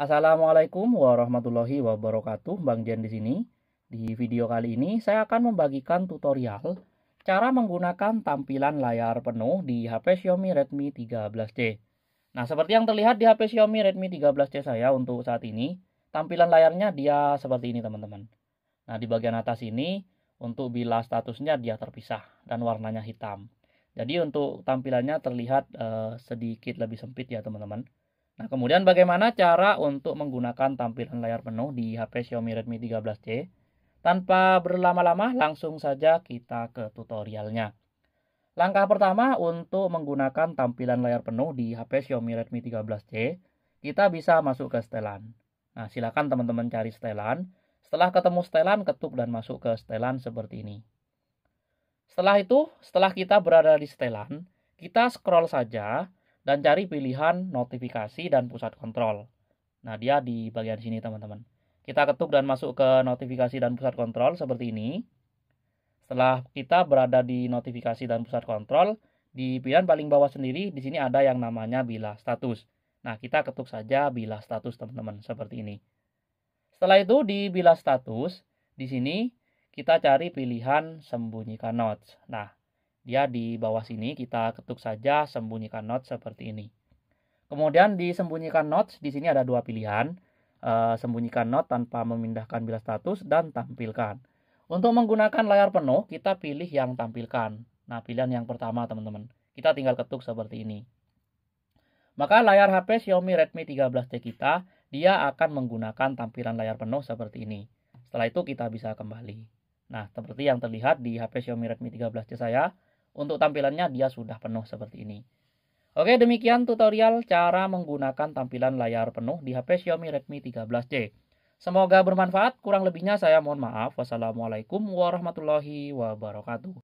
Assalamualaikum warahmatullahi wabarakatuh, Bang Jen di sini. Di video kali ini saya akan membagikan tutorial cara menggunakan tampilan layar penuh di HP Xiaomi Redmi 13C. Nah, seperti yang terlihat di HP Xiaomi Redmi 13C saya untuk saat ini, tampilan layarnya dia seperti ini, teman-teman. Nah, di bagian atas ini untuk bila statusnya dia terpisah dan warnanya hitam. Jadi untuk tampilannya terlihat eh, sedikit lebih sempit ya, teman-teman. Nah, kemudian bagaimana cara untuk menggunakan tampilan layar penuh di HP Xiaomi Redmi 13C? Tanpa berlama-lama, langsung saja kita ke tutorialnya. Langkah pertama untuk menggunakan tampilan layar penuh di HP Xiaomi Redmi 13C, kita bisa masuk ke setelan. Nah, silakan teman-teman cari setelan. Setelah ketemu setelan, ketuk dan masuk ke setelan seperti ini. Setelah itu, setelah kita berada di setelan, kita scroll saja dan cari pilihan notifikasi dan pusat kontrol. Nah, dia di bagian sini, teman-teman. Kita ketuk dan masuk ke notifikasi dan pusat kontrol seperti ini. Setelah kita berada di notifikasi dan pusat kontrol, di pilihan paling bawah sendiri di sini ada yang namanya bila status. Nah, kita ketuk saja bila status, teman-teman, seperti ini. Setelah itu di bila status, di sini kita cari pilihan sembunyikan notes. Nah, Ya, di bawah sini kita ketuk saja sembunyikan notes seperti ini. Kemudian disembunyikan notes, di sini ada dua pilihan. E, sembunyikan not tanpa memindahkan bila status dan tampilkan. Untuk menggunakan layar penuh, kita pilih yang tampilkan. Nah, pilihan yang pertama teman-teman. Kita tinggal ketuk seperti ini. Maka layar HP Xiaomi Redmi 13C kita, dia akan menggunakan tampilan layar penuh seperti ini. Setelah itu kita bisa kembali. Nah, seperti yang terlihat di HP Xiaomi Redmi 13C saya, untuk tampilannya dia sudah penuh seperti ini. Oke, demikian tutorial cara menggunakan tampilan layar penuh di HP Xiaomi Redmi 13C. Semoga bermanfaat, kurang lebihnya saya mohon maaf. Wassalamualaikum warahmatullahi wabarakatuh.